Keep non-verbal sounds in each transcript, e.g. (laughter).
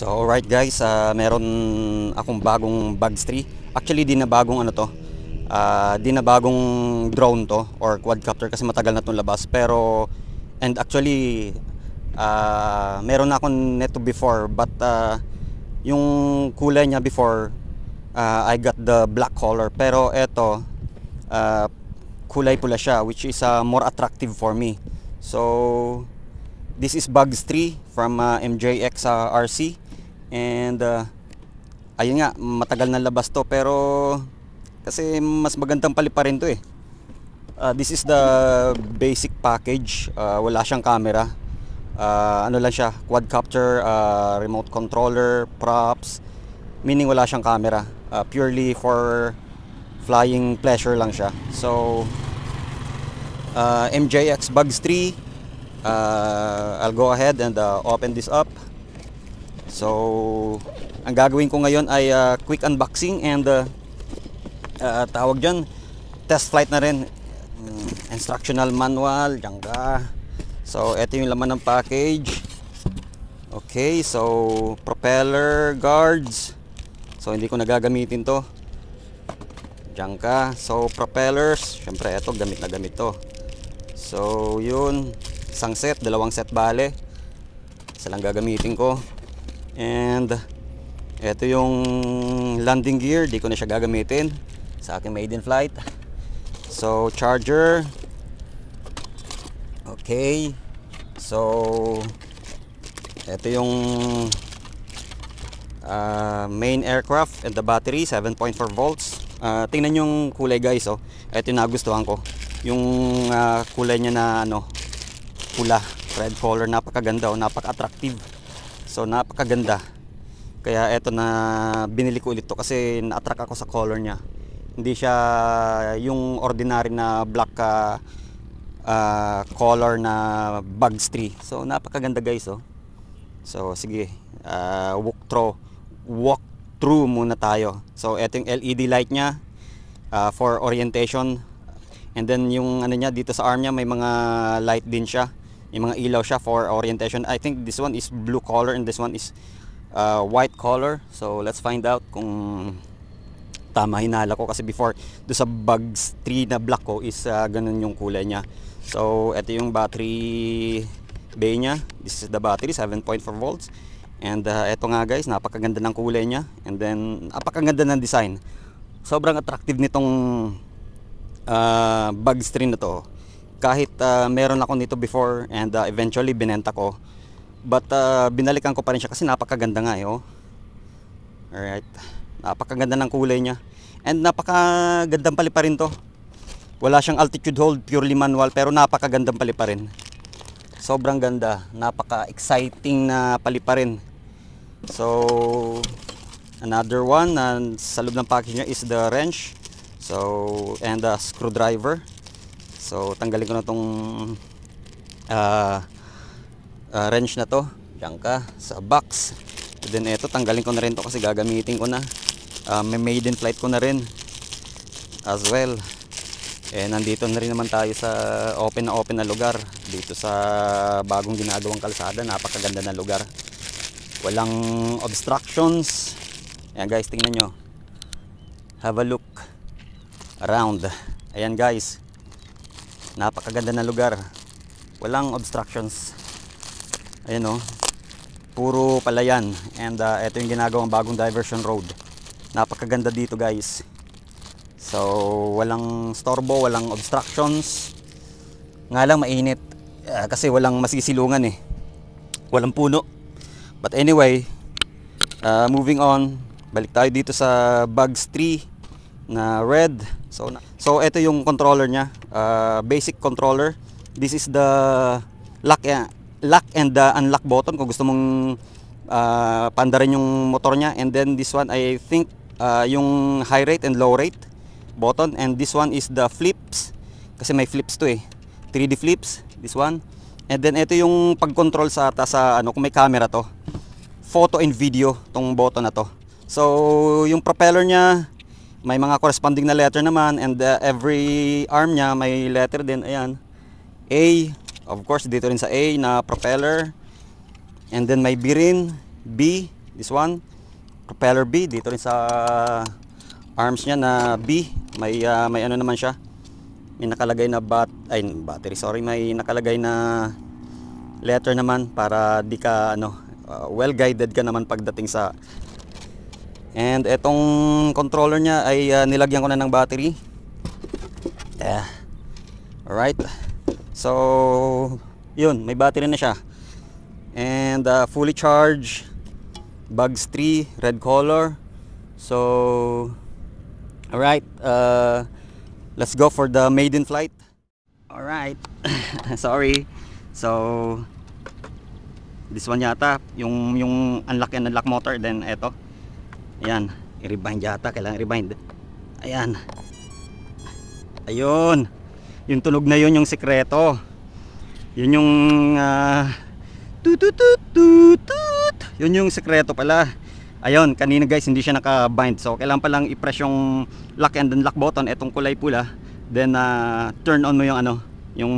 So alright guys, uh, meron akong bagong Bugs 3 Actually di na bagong ano to, uh, di na bagong drone to or quadcopter kasi matagal na itong labas. Pero and actually uh, meron na akong neto before but uh, yung kulay niya before uh, I got the black color. Pero eto uh, kulay pula siya which is uh, more attractive for me. So this is Bugs 3 from uh, MJX uh, RC. And uh, ayun nga, matagal na labas to pero kasi mas magandang rin to eh. Uh, this is the basic package. Uh, wala siyang camera. Uh, ano lang siya, quadcopter, uh, remote controller, props. Meaning wala siyang camera. Uh, purely for flying pleasure lang siya. So, uh, MJX Bugs 3. Uh, I'll go ahead and uh, open this up. So, ang gagawin ko ngayon ay uh, quick unboxing and uh, uh, tawag dyan, test flight na rin. Um, instructional manual, dyan So, ito yung laman ng package. Okay, so propeller guards. So, hindi ko nagagamitin to. Dyan ka. So, propellers. Siyempre, ito, gamit na gamit to. So, yun. Isang set, dalawang set bale. Isa lang gagamitin ko. And ito yung landing gear, di ko na siya gagamitin sa aking maiden flight. So charger. Okay. So ito yung uh, main aircraft and the battery 7.4 volts. Uh, tingnan yung kulay guys oh. Ito yung nagustuhan ko. Yung uh, kulay niya na ano pula, red color napakaganda oh, napaka-attractive. So napakaganda. Kaya eto na binili ko ulit to kasi na-attract ako sa color niya. Hindi siya yung ordinary na black uh, uh, color na bugs tree. So napakaganda guys oh. So sige, uh, walk through walk through muna tayo. So eto yung LED light niya uh, for orientation. And then yung ano niya dito sa arm niya may mga light din siya may mga ilaw siya for orientation. I think this one is blue color and this one is uh, white color. So let's find out kung tama hinala ko kasi before do sa bugs 3 na black ko is uh, ganun yung kulay niya. So ito yung battery bay niya. This is the battery 7.4 volts. And uh, ito nga guys, napakaganda ng kulay niya. And then, napakaganda ng design. Sobrang attractive nitong uh, bug string na to kahit uh, meron ako nito before and uh, eventually binenta ko but uh, binalikan ko pa rin siya kasi napakaganda nga eh oh. alright napakaganda ng kulay niya and napakagandang pali pa rin to wala siyang altitude hold purely manual pero napakagandang pali pa rin sobrang ganda napaka exciting na pali pa rin so another one and sa loob ng package niya is the wrench so and the screwdriver so tanggalin ko na tong uh, uh, wrench na to dyan sa box and then ito tanggalin ko na rin to kasi gagamitin ko na uh, may maiden flight ko na rin as well eh nandito na rin naman tayo sa open na open na lugar dito sa bagong ginagawang kalsada napakaganda na lugar walang obstructions ayan guys tingnan nyo have a look around ayan guys napakaganda na lugar walang obstructions ayun o oh. puro palayan and uh, ah, ito yung ginagawang bagong diversion road napakaganda dito guys so walang storbo walang obstructions nga lang mainit uh, kasi walang masisilungan eh walang puno but anyway uh, moving on balik tayo dito sa Bugs tree na red So, so ito yung controller niya. Uh, basic controller. This is the lock, uh, lock and the unlock button kung gusto mong uh, pandarin yung motor niya. And then this one, I think, uh, yung high rate and low rate button. And this one is the flips. Kasi may flips to eh. 3D flips, this one. And then ito yung pag-control sa, sa ano, kung may camera to. Photo and video, tong button na to. So, yung propeller niya, may mga corresponding na letter naman and uh, every arm niya may letter din. Ayan. A, of course dito rin sa A na propeller. And then may B rin, B, this one. Propeller B dito rin sa arms niya na B. May uh, may ano naman siya. May nakalagay na bat ay battery sorry, may nakalagay na letter naman para di ka ano uh, well guided ka naman pagdating sa And etong controller niya ay uh, nilagyan ko na ng battery. Yeah. right. So, yun. May battery na siya. And uh, fully charged. Bugs 3. Red color. So, All right. Uh, let's go for the maiden flight. All right. (laughs) Sorry. So, this one yata. Yung, yung unlock and unlock motor. Then, eto. Ayan, i-rebind yata, kailangan i-rebind. Ayan. Ayun. Yung tunog na yun, yung sikreto. Yun yung... ah, Uh, tututututut. Yun yung sikreto pala. Ayun, kanina guys, hindi siya naka-bind. So, kailangan palang i-press yung lock and unlock button, etong kulay pula. Then, uh, turn on mo yung ano, yung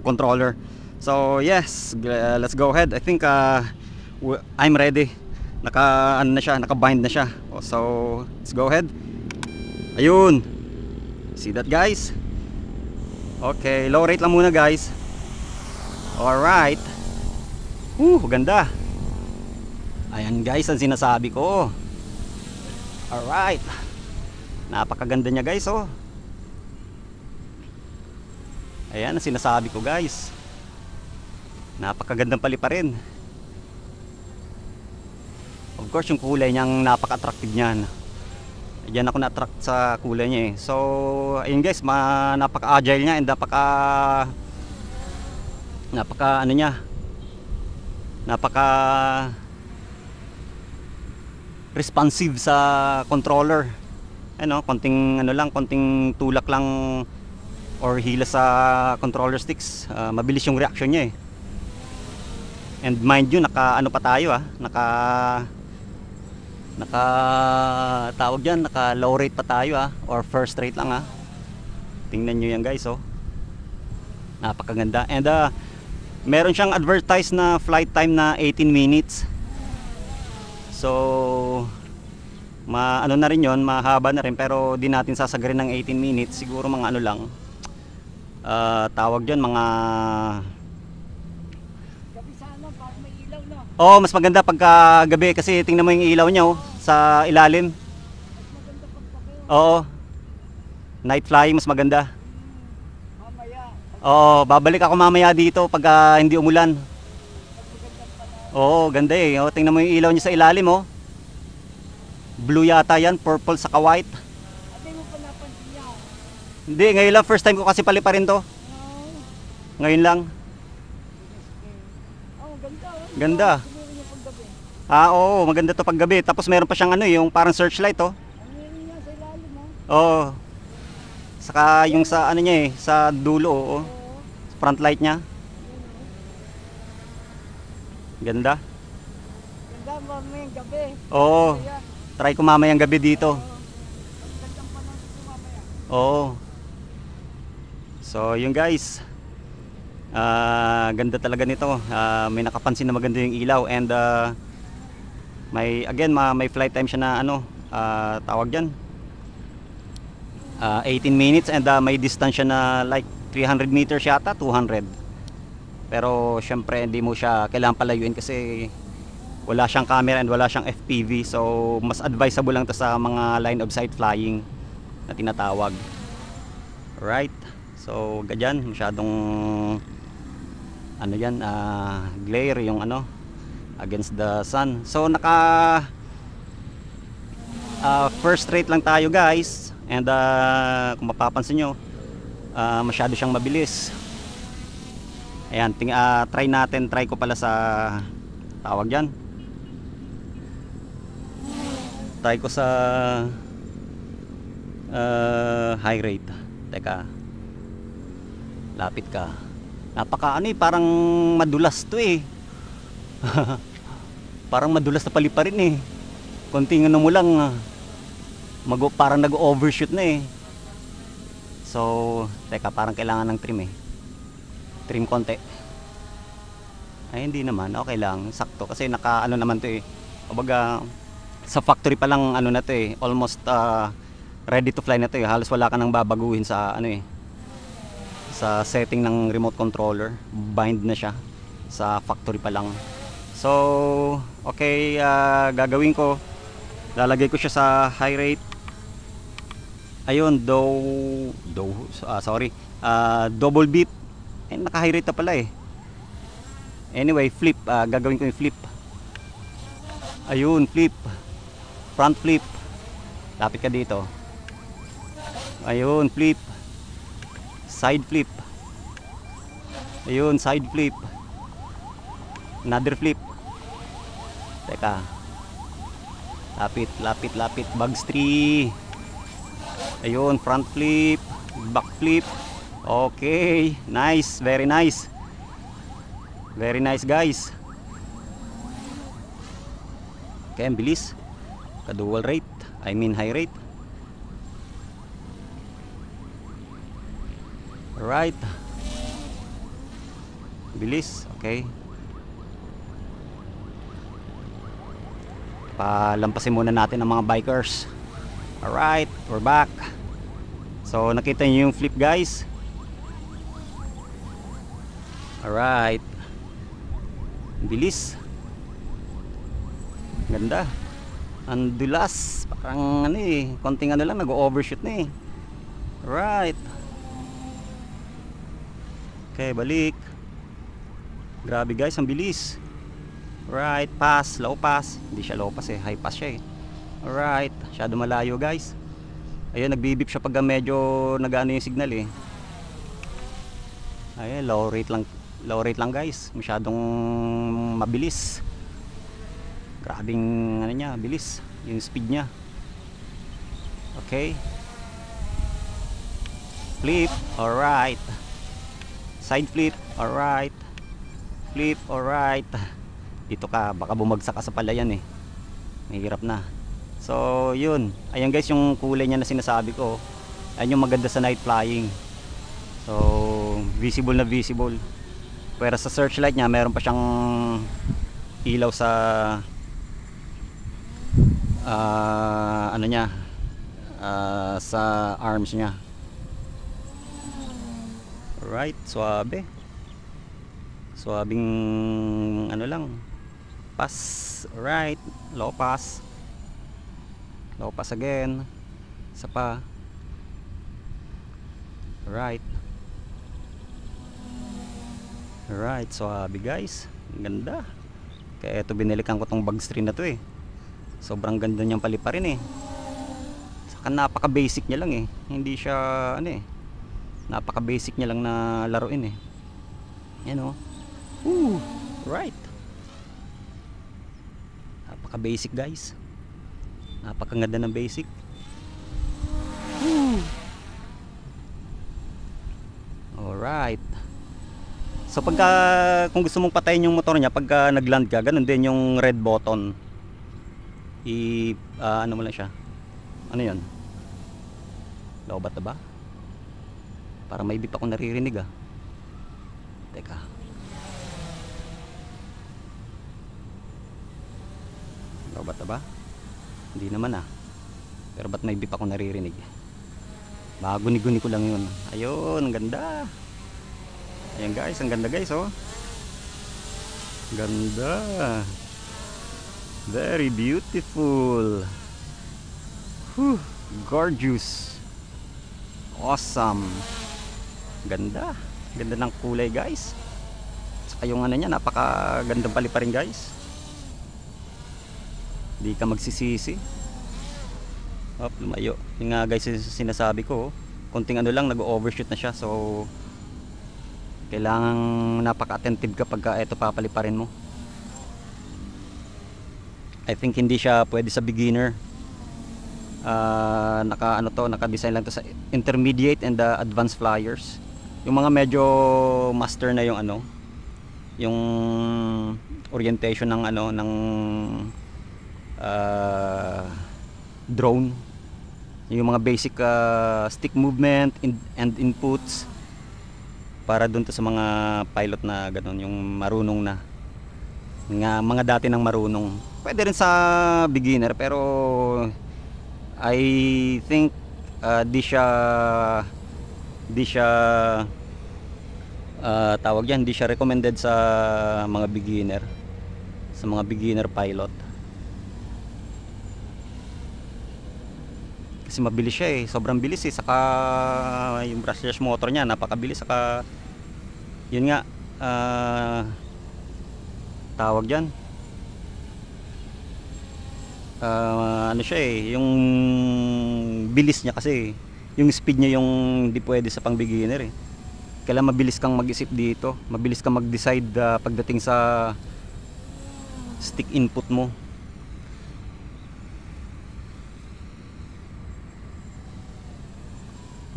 controller. So, yes, let's go ahead. I think uh, I'm ready naka ano na siya, naka bind na siya. Oh, so, let's go ahead. Ayun. See that guys? Okay, low rate lang muna guys. All right. Uh, ganda. Ayan guys, ang sinasabi ko. All right. Napakaganda niya guys, oh. Ayan, ang sinasabi ko guys. Napakagandang pali pa rin. Of course, yung kulay niyang napaka-attractive niyan. Diyan ako na-attract sa kulay niya eh. So, ayun guys, ma napaka-agile niya and napaka napaka ano niya. Napaka responsive sa controller. Ano, konting ano lang, konting tulak lang or hila sa controller sticks, uh, mabilis yung reaction niya eh. And mind you, naka ano pa tayo ah, naka naka tawag dyan naka low rate pa tayo ah or first rate lang ah tingnan nyo yan guys oh napakaganda and uh, meron siyang advertise na flight time na 18 minutes so ma ano na rin yon mahaba na rin pero di natin sasagarin ng 18 minutes siguro mga ano lang uh, tawag dyan mga Oo, oh, mas maganda pagkagabi kasi tingnan mo yung ilaw niya oh, sa ilalim. Oo. Night flying mas maganda. Oo, babalik ako mamaya dito pagka hindi umulan. Oo, ganda eh. Oh, tingnan mo yung ilaw niya sa ilalim oh. Blue yata yan, purple sa white. Hindi, ngayon lang. First time ko kasi pali pa rin to. Ngayon lang. Ganda. Ah, oo, maganda to paggabi. Tapos meron pa siyang ano, yung parang searchlight, 'to. oh. Oo. Saka yung sa ano niya eh, sa dulo, oo. Front light niya. Ganda. Ganda mamayang gabi. Oo. Try ko mamayang gabi dito. Oo. So, yung guys uh, ganda talaga nito uh, may nakapansin na maganda yung ilaw and uh, may again ma may flight time siya na ano uh, tawag diyan uh, 18 minutes and uh, may distance siya na like 300 meters yata 200 pero syempre hindi mo siya kailangan palayuin kasi wala siyang camera and wala siyang FPV so mas advisable lang to sa mga line of sight flying na tinatawag right so ganyan masyadong ano yan uh, glare yung ano against the sun so naka uh, first rate lang tayo guys and uh, kung mapapansin nyo uh, masyado siyang mabilis ayan ting, uh, try natin try ko pala sa tawag yan try ko sa uh, high rate teka lapit ka Napaka ano eh, parang madulas to eh. (laughs) parang madulas na rin eh. Konting ano mo lang, ah. mag parang nag-overshoot na eh. So, teka, parang kailangan ng trim eh. Trim konti. Ay, hindi naman. Okay lang. Sakto. Kasi naka, ano naman to eh. Kumbaga, sa factory pa lang, ano na to eh. Almost uh, ready to fly na to eh. Halos wala ka nang babaguhin sa, ano eh, sa setting ng remote controller bind na siya sa factory pa lang so okay uh, gagawin ko lalagay ko siya sa high rate ayun do, do uh, ah, sorry uh, double beep eh, naka high rate na pala eh anyway flip uh, gagawin ko yung flip ayun flip front flip lapit ka dito ayun flip side flip ayun side flip another flip teka lapit lapit lapit bags 3 ayun front flip back flip okay nice very nice very nice guys kaya ang bilis ka dual rate I mean high rate Alright. Bilis. Okay. Palampasin muna natin ang mga bikers. Alright. We're back. So, nakita niyo yung flip guys. Alright. Bilis. Ganda. Ang dulas. Parang ano eh. Konting ano lang. Nag-overshoot na eh. Alright. Okay, balik. Grabe guys, ang bilis. Right, pass, low pass. Hindi siya low pass eh, high pass siya eh. Alright, masyado malayo guys. Ayun, nagbibip siya pagka medyo nagano yung signal eh. Ayun, low rate lang, low rate lang guys. Masyadong mabilis. Grabing ano niya, bilis yung speed niya. Okay. Flip. Alright. right. Side flip, alright. Flip, right (laughs) Dito ka, baka bumagsak ka sa palayan eh. Mahirap na. So, yun. Ayan guys, yung kulay niya na sinasabi ko. Ayan yung maganda sa night flying. So, visible na visible. Pero sa searchlight niya, meron pa siyang ilaw sa uh, ano niya uh, sa arms niya right swabe. Swabing ano lang. Pass right, low pass. Low pass again. sa pa. Right. Right, swabe guys. Ganda. Kaya ito binilikan ko tong bag string na to eh. Sobrang ganda niyang palipa rin eh. Saka napaka basic niya lang eh. Hindi siya ano eh napaka basic niya lang na laruin eh yan o oh. Ooh, right napaka basic guys napaka ganda ng basic Ooh. alright so pagka kung gusto mong patayin yung motor niya pagka nag land ka ganun din yung red button i uh, ano mo lang siya ano yun lobat na ba para may bip ako naririnig ah. Teka. Robot ano ba? Hindi naman ah. Pero ba't may bip ako naririnig? Bago ni guni ko lang yun. Ayun, ang ganda. Ayan guys, ang ganda guys oh. Ganda. Very beautiful. Whew, gorgeous. Awesome ganda ganda ng kulay guys saka yung ano niya napakagandang pali pa rin guys hindi ka magsisisi Up, oh, lumayo yung nga guys sinasabi ko oh. konting ano lang nag overshoot na siya so kailangan napaka attentive ka pagka ito papaliparin mo I think hindi siya pwede sa beginner uh, ah, naka ano to naka design lang to sa intermediate and uh, advanced flyers yung mga medyo master na yung ano yung orientation ng ano ng uh, drone yung mga basic uh, stick movement in, and inputs para doon to sa mga pilot na ganun yung marunong na nga mga dati nang marunong pwede rin sa beginner pero I think uh, di siya di siya uh, tawag yan, hindi siya recommended sa mga beginner sa mga beginner pilot kasi mabilis siya eh sobrang bilis eh saka yung brushless motor niya napakabilis saka yun nga uh, tawag dyan uh, ano siya eh yung bilis niya kasi yung speed niya yung hindi pwede sa pang beginner eh kailangan mabilis kang mag-isip dito. Mabilis kang mag-decide uh, pagdating sa stick input mo.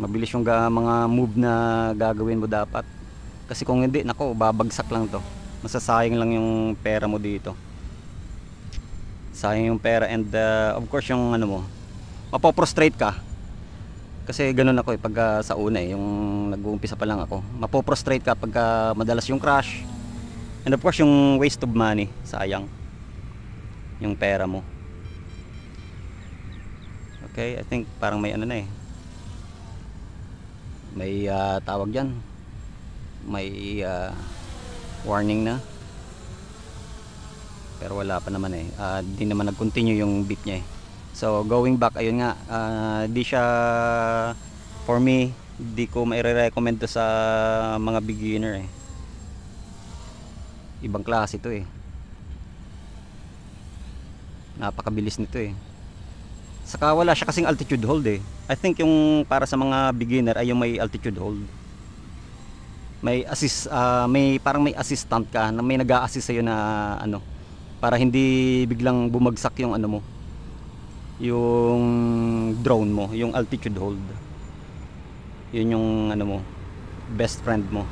Mabilis yung mga move na gagawin mo dapat. Kasi kung hindi, nako, babagsak lang to. Masasayang lang yung pera mo dito. Sayang yung pera and uh, of course yung ano mo, mapoprostrate ka kasi ganun ako eh, pagka sa una eh, yung nag-uumpisa pa lang ako. Mapoprostrate ka pagka madalas yung crash. And of course, yung waste of money, sayang. Yung pera mo. Okay, I think parang may ano na eh. May uh, tawag diyan. May uh, warning na. Pero wala pa naman eh. Uh, di naman nag-continue yung beep niya eh. So going back, ayun nga, uh, di siya for me, di ko maire-recommend to sa mga beginner eh. Ibang klase ito eh. Napakabilis nito eh. Saka wala siya kasing altitude hold eh. I think yung para sa mga beginner ay yung may altitude hold. May assist uh, may parang may assistant ka na may nag-a-assist sa iyo na ano para hindi biglang bumagsak yung ano mo, yung drone mo, yung altitude hold. Yun yung ano mo, best friend mo.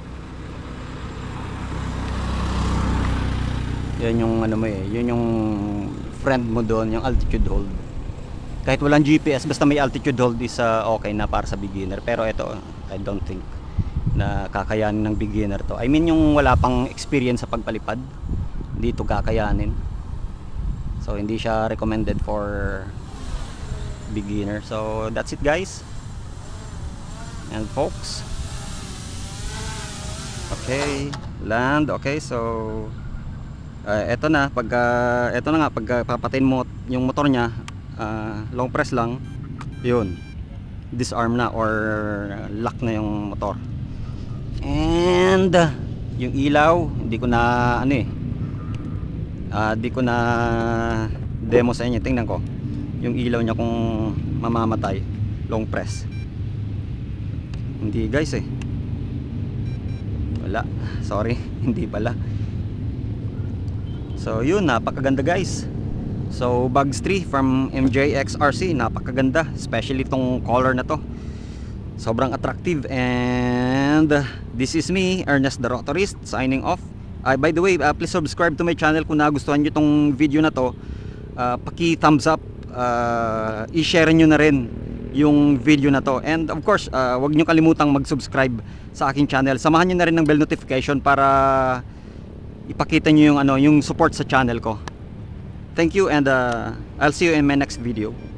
Yan yung ano mo eh, yun yung friend mo doon, yung altitude hold. Kahit walang GPS, basta may altitude hold is uh, okay na para sa beginner. Pero ito, I don't think na kakayanin ng beginner to. I mean yung wala pang experience sa pagpalipad, dito kakayanin. So hindi siya recommended for beginner so that's it guys and folks okay land okay so uh, eto na pag uh, na nga pag uh, papatayin mo yung motor niya uh, long press lang yun disarm na or uh, lock na yung motor and yung ilaw hindi ko na ano eh uh, ah, di ko na demo sa inyo tingnan ko yung ilaw niya kung mamamatay long press hindi guys eh wala sorry (laughs) hindi pala so yun napakaganda guys so Bugs 3 from MJXRC napakaganda especially itong color na to sobrang attractive and this is me Ernest the Rotorist signing off uh, by the way uh, please subscribe to my channel kung nagustuhan nyo itong video na to uh, ah, paki thumbs up uh, i-share nyo na rin yung video na to and of course uh, ah, wag nyo kalimutang mag subscribe sa aking channel samahan nyo na rin ng bell notification para ipakita nyo yung, ano, yung support sa channel ko thank you and uh, I'll see you in my next video